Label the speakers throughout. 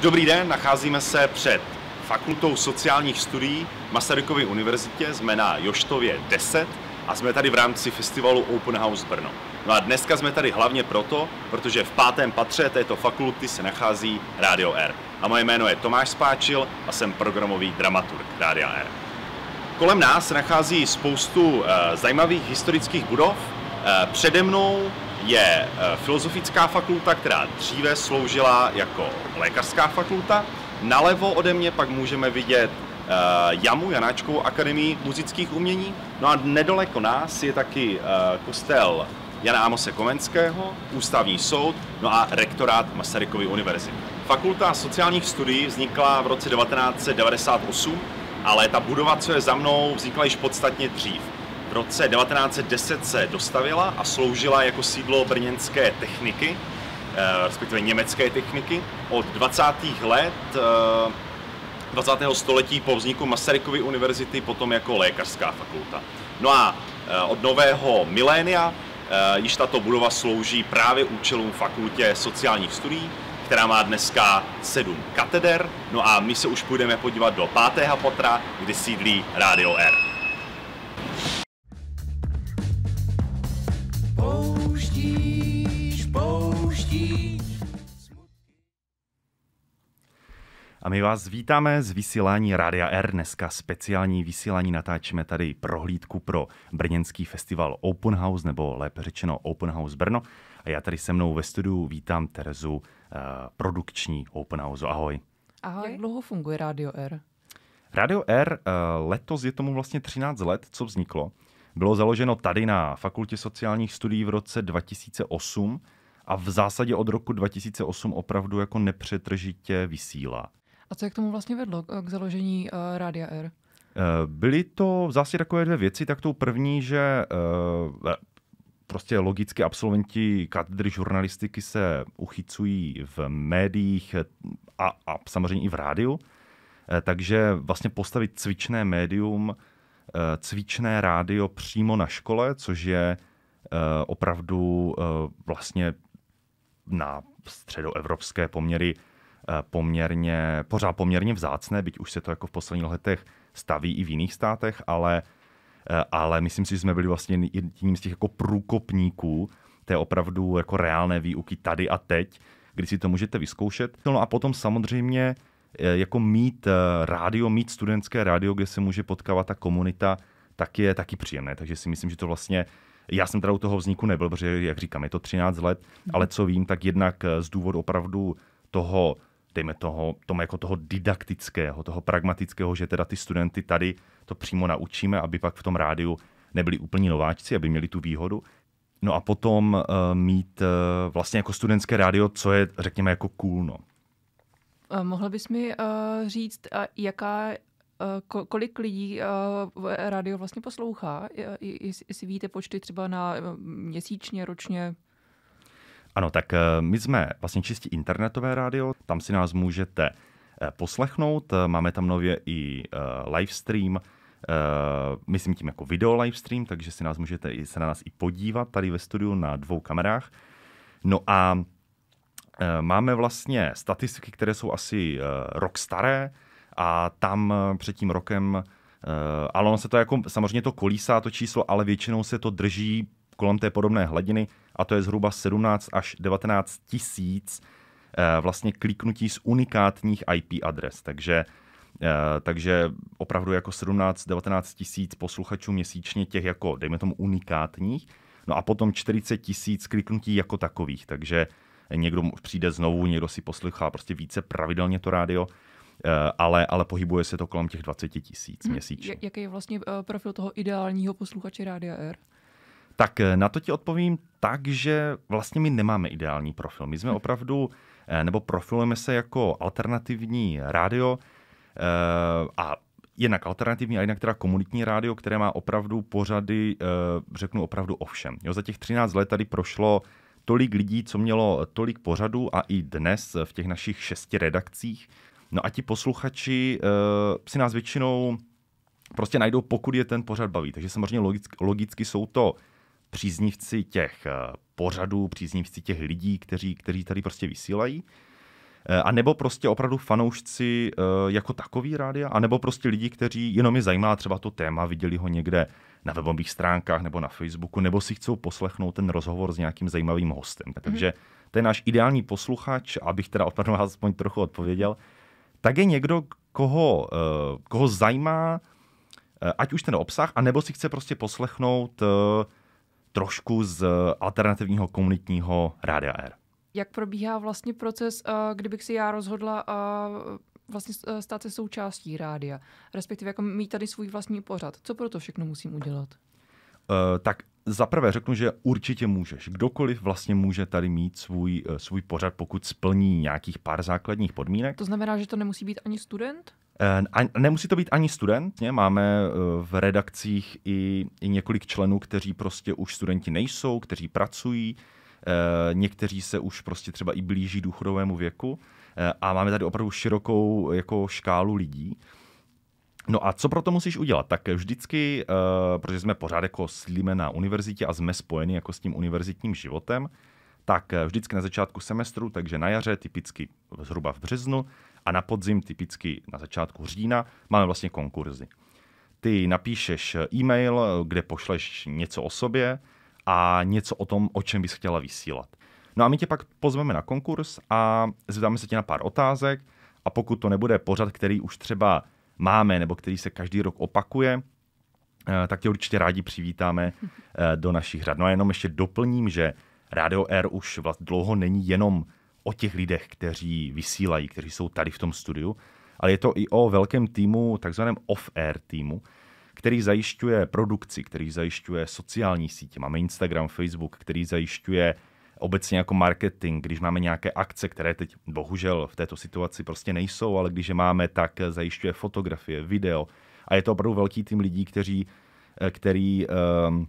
Speaker 1: Dobrý den, nacházíme se před Fakultou sociálních studií Masarykovy univerzitě, jsme na Joštově 10 a jsme tady v rámci festivalu Open House Brno. No a dneska jsme tady hlavně proto, protože v pátém patře této fakulty se nachází Radio R. A moje jméno je Tomáš Spáčil a jsem programový dramaturg Radio R. Kolem nás se nachází spoustu eh, zajímavých historických budov. Eh, přede mnou je eh, filozofická fakulta, která dříve sloužila jako lékařská fakulta. Nalevo ode mě pak můžeme vidět eh, JAMu, Janáčkovou akademii muzických umění. No a nedaleko nás je taky eh, kostel Jana Amose Komenského, ústavní soud, no a rektorát Masarykovy univerzity. Fakulta sociálních studií vznikla v roce 1998, ale ta budova, co je za mnou, vznikla již podstatně dřív. V roce 1910 se dostavila a sloužila jako sídlo brněnské techniky, eh, respektive německé techniky. Od 20. let 20. Eh, století po vzniku Masarykovy univerzity potom jako lékařská fakulta. No a eh, od nového milénia již tato budova slouží právě účelům fakultě sociálních studií, která má dneska sedm kateder. No a my se už půjdeme podívat do pátého patra, kde sídlí Radio R. pouštíš, pouštíš. A my vás vítáme z vysílání Rádia R. Dneska speciální vysílání natáčíme tady prohlídku pro brněnský festival Open House, nebo lépe řečeno Open House Brno. A já tady se mnou ve studiu vítám Terezu, uh, produkční Open House. Ahoj.
Speaker 2: Ahoj. Jak dlouho funguje Radio R?
Speaker 1: Radio R uh, letos je tomu vlastně 13 let, co vzniklo bylo založeno tady na Fakultě sociálních studií v roce 2008 a v zásadě od roku 2008 opravdu jako nepřetržitě vysílá.
Speaker 2: A co je k tomu vlastně vedlo, k založení uh, Rádia R?
Speaker 1: Eh, byly to v zásadě takové dvě věci, tak tou první, že uh, prostě logicky absolventi katedry žurnalistiky se uchycují v médiích a, a samozřejmě i v rádiu, takže vlastně postavit cvičné médium Eh, cvičné rádio přímo na škole, což je eh, opravdu eh, vlastně na středoevropské poměry poměrně, pořád poměrně vzácné, byť už se to jako v posledních letech staví i v jiných státech, ale, ale myslím si, že jsme byli vlastně jedním z těch jako průkopníků té opravdu jako reálné výuky tady a teď, kdy si to můžete vyzkoušet. No a potom samozřejmě Eh, jako mít eh, rádio, mít studentské rádio, kde se může potkávat ta komunita, tak je taky příjemné. Takže si myslím, že to vlastně já jsem teda u toho vzniku nebyl, protože, jak říkám, je to 13 let, mhm. ale co vím, tak jednak eh, z důvodu opravdu toho, dejme toho, tomu jako toho didaktického, toho pragmatického, že teda ty studenty tady to přímo naučíme, aby pak v tom rádiu nebyli úplní nováčci, aby měli tu výhodu. No a potom uh, mít uh, vlastně jako studentské rádio, co je, řekněme, jako cool, no.
Speaker 2: Eh, mohl bys mi uh, říct, eh, jaká kolik lidí rádio vlastně poslouchá? Jestli víte počty třeba na měsíčně, ročně?
Speaker 1: Ano, tak my jsme vlastně čistě internetové rádio, tam si nás můžete poslechnout, máme tam nově i live stream, myslím tím jako video live stream, takže si nás můžete i se na nás i podívat tady ve studiu na dvou kamerách. No a Eh, máme vlastně statistiky, které jsou asi eh, rok staré a tam eh, před tím rokem, ale ono se to jako, samozřejmě to kolísá to číslo, ale většinou se to drží kolem té podobné hladiny a to je zhruba 17 až 19 tisíc vlastně kliknutí z unikátních IP adres. Takže takže opravdu jako 17-19 tisíc posluchačů měsíčně těch jako, dejme tomu, unikátních. No a potom 40 tisíc kliknutí jako takových. Takže někdo přijde znovu, někdo si poslychá prostě více pravidelně to rádio, eh, ale, ale pohybuje se to kolem těch 20 tisíc mhm. měsíčně.
Speaker 2: Jaký je vlastně eh, profil toho ideálního posluchače Rádia
Speaker 1: R? Tak eh, na to ti odpovím tak, že vlastně my nemáme ideální profil. My jsme mhm. opravdu, nebo profilujeme se jako alternativní rádio a jednak alternativní a jinak teda komunitní rádio, které má opravdu pořady, řeknu opravdu ovšem. Jo, za těch 13 let tady prošlo tolik lidí, co mělo tolik pořadů a i dnes v těch našich šesti redakcích. No a ti posluchači uh, si nás většinou prostě najdou, pokud je ten pořad baví. Takže samozřejmě logicky, logicky jsou to příznivci těch eh, pořadů, příznivci těch lidí, kteří, kteří tady prostě vysílají. Uh, Eh, a nebo prostě opravdu fanoušci eh, jako takový rádia, a nebo prostě lidi, kteří jenom je zajímá třeba to téma, viděli ho někde na webových stránkách nebo na Facebooku, nebo si chcou poslechnout ten rozhovor s nějakým zajímavým hostem. Takže ten je náš ideální posluchač, abych teda opravdu aspoň trochu odpověděl, tak je někdo, koho, eh, koho zajímá ať už ten obsah, anebo si chce prostě poslechnout trošku z alternativního komunitního Rádia R
Speaker 2: jak probíhá vlastně proces, eh, kdybych si já rozhodla eh, vlastně eh, stát se součástí rádia, respektive jako mít tady svůj vlastní pořad. Co pro to všechno musím udělat?
Speaker 1: Uh, tak zaprvé řeknu, že určitě můžeš. Kdokoliv vlastně může tady mít svůj, svůj pořad, pokud splní nějakých pár základních podmínek. To
Speaker 2: znamená, že to nemusí být ani student?
Speaker 1: A nemusí to být ani student, ne? máme v redakcích i, i několik členů, kteří prostě už studenti nejsou, kteří pracují, Eh, někteří se už prostě třeba i blíží důchodovému věku eh, a máme tady opravdu širokou jako škálu lidí. No a co pro to musíš udělat? Tak vždycky, eh, protože jsme pořád jako slíme na univerzitě a jsme spojeni jako s tím univerzitním životem, tak vždycky na začátku semestru, takže na jaře, typicky zhruba v březnu, a na podzim, typicky na začátku října, máme vlastně konkurzy. Ty napíšeš e-mail, kde pošleš něco o sobě, a něco o tom, o čem bys chtěla vysílat. No a my tě pak pozveme na konkurs a zeptáme se tě na pár otázek a pokud to nebude pořad, který už třeba máme nebo který se každý rok opakuje, eh, tak tě určitě rádi přivítáme eh, do našich řad. No a jenom ještě doplním, že Radio R už vlastně dlouho není jenom o těch lidech, kteří vysílají, kteří jsou tady v tom studiu, ale je to i o velkém týmu, takzvaném off-air týmu, který zajišťuje produkci, který zajišťuje sociální sítě. Máme Instagram, Facebook, který zajišťuje obecně jako marketing, když máme nějaké akce, které teď bohužel v této situaci prostě nejsou, ale když je máme, tak zajišťuje fotografie, video. A je to opravdu velký tým lidí, kteří, eh, který, ehm,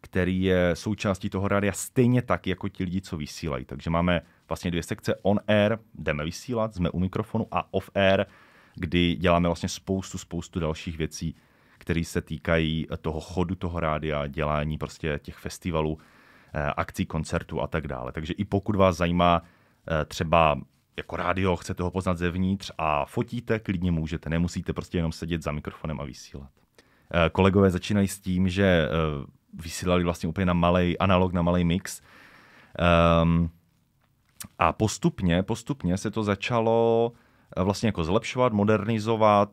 Speaker 1: který je součástí toho rádia stejně tak, jako ti lidi, co vysílají. Takže máme vlastně dvě sekce on air, jdeme vysílat, jsme u mikrofonu a off air, kdy děláme vlastně spoustu, spoustu dalších věcí, které se týkají toho chodu toho rádia, dělání prostě těch festivalů, eh, akcí, koncertů a tak dále. Takže i pokud vás zajímá eh, třeba jako rádio, chcete ho poznat zevnitř a fotíte, klidně můžete, nemusíte prostě jenom sedět za mikrofonem a vysílat. Eh, kolegové začínají s tím, že vysílali vlastně úplně na malý analog, na malý mix. Ehm, a postupně, postupně se to začalo vlastně jako zlepšovat, modernizovat.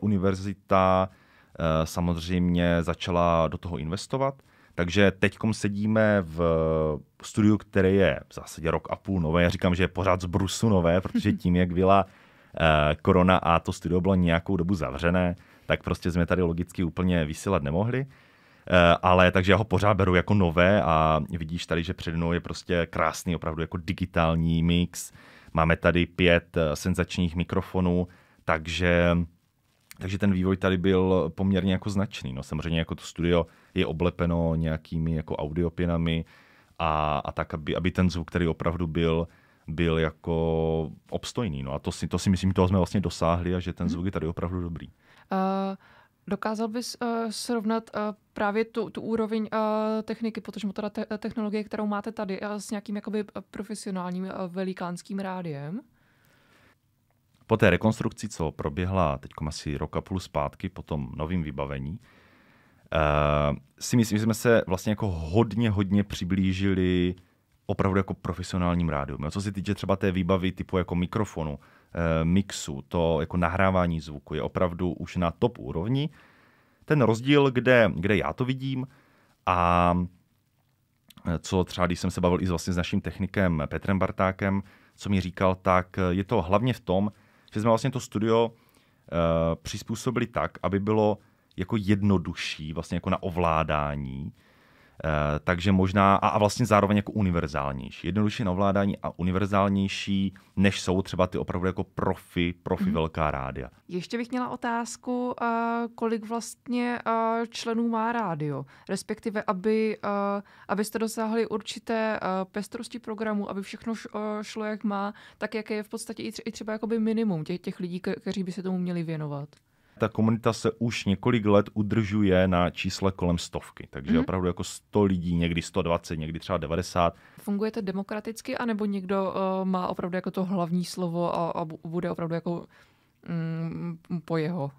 Speaker 1: univerzita Eh, samozřejmě začala do toho investovat. Takže teď sedíme v studiu, které je v zásadě rok a půl nové. Já říkám, že je pořád z brusu nové, protože tím, jak byla eh, korona a to studio bylo nějakou dobu zavřené, tak prostě jsme tady logicky úplně vysílat nemohli. Eh, ale takže já ho pořád beru jako nové a vidíš tady, že před mnou je prostě krásný opravdu jako digitální mix. Máme tady pět senzačních mikrofonů, takže takže ten vývoj tady byl poměrně jako značný. No, samozřejmě jako to studio je oblepeno nějakými jako audiopinami a, a tak, aby, aby ten zvuk, který opravdu byl, byl jako obstojný. No a to si, to si myslím, toho jsme vlastně dosáhli a že ten mhm. zvuk je tady opravdu dobrý.
Speaker 2: Uh... Dokázal bys uh, srovnat uh, právě tu, tu úroveň uh, techniky, protože teda te- technologie, kterou máte tady, uh, s nějakým jakoby profesionálním uh, velikánským rádiem?
Speaker 1: Po té rekonstrukci, co proběhla teď asi roka půl zpátky po tom novém vybavení, Uh, si myslím, že jsme se vlastně jako hodně, hodně přiblížili opravdu jako profesionálním rádium. Co se týče třeba té výbavy typu jako mikrofonu, uh, mixu, to jako nahrávání zvuku je opravdu už na top úrovni. Ten rozdíl, kde, kde já to vidím a eh, co třeba, když jsem se bavil i vlastně s naším technikem Petrem Bartákem, co mi říkal, tak je to hlavně v tom, že jsme vlastně to studio uh, přizpůsobili tak, aby bylo jako jednodušší vlastně jako na ovládání, Eh, takže možná a, a vlastně zároveň jako univerzálnější, jednodušší na ovládání a univerzálnější, než jsou třeba ty opravdu jako profi, profi mm. velká rádia.
Speaker 2: Ještě bych měla otázku, eh, kolik vlastně eh, členů má rádio, respektive aby, abyste dosáhli určité pestrosti programu, aby všechno šlo jak má, tak jak je v podstatě i třeba jakoby minimum těch, těch lidí, kteří by se tomu měli věnovat.
Speaker 1: Ta komunita se už několik let udržuje na čísle kolem stovky, takže mm-hmm. opravdu jako 100 lidí, někdy 120, někdy třeba 90.
Speaker 2: Funguje to demokraticky, anebo někdo uh, má opravdu jako to hlavní slovo a, a bude opravdu jako mm, po jeho?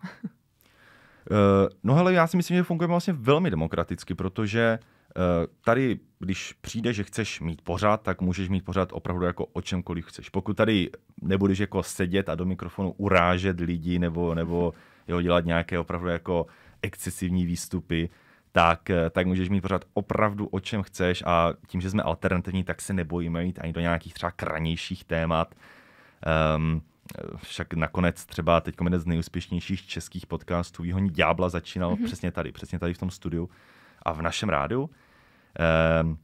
Speaker 1: Eh, no hele, já si myslím, že fungujeme vlastně velmi demokraticky, protože eh, tady, když přijde, že chceš mít pořád, tak můžeš mít pořád opravdu jako o čemkoliv chceš. Pokud tady nebudeš jako sedět a do mikrofonu urážet lidi nebo, nebo jo, dělat nějaké opravdu jako excesivní výstupy, tak, eh, tak můžeš mít pořád opravdu o čem chceš a tím, že jsme alternativní, tak se nebojíme jít ani do nějakých třeba kranějších témat. Um, však nakonec třeba teď jeden z nejúspěšnějších českých podcastů Výhoní Ďábla začínal mm-hmm. přesně tady, přesně tady v tom studiu a v našem rádiu. Um,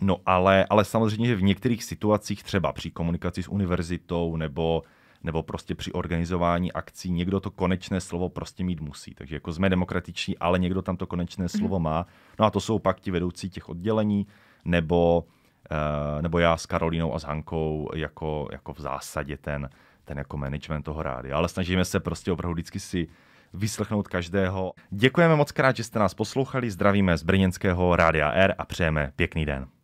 Speaker 1: no ale, ale samozřejmě, že v některých situacích, třeba při komunikaci s univerzitou nebo nebo prostě při organizování akcí někdo to konečné slovo prostě mít musí. Takže jako jsme demokratiční, ale někdo tam to konečné mm slovo má. No a to jsou pak ti vedoucí těch oddělení, nebo, uh, nebo já s Karolínou a s Hankou jako, jako v zásadě ten, ten jako management toho rády. Ale snažíme se prostě opravdu vždycky si vyslechnout každého. Děkujeme moc krát, že jste nás poslouchali, zdravíme z Brněnského Rádia R a přejeme pěkný den.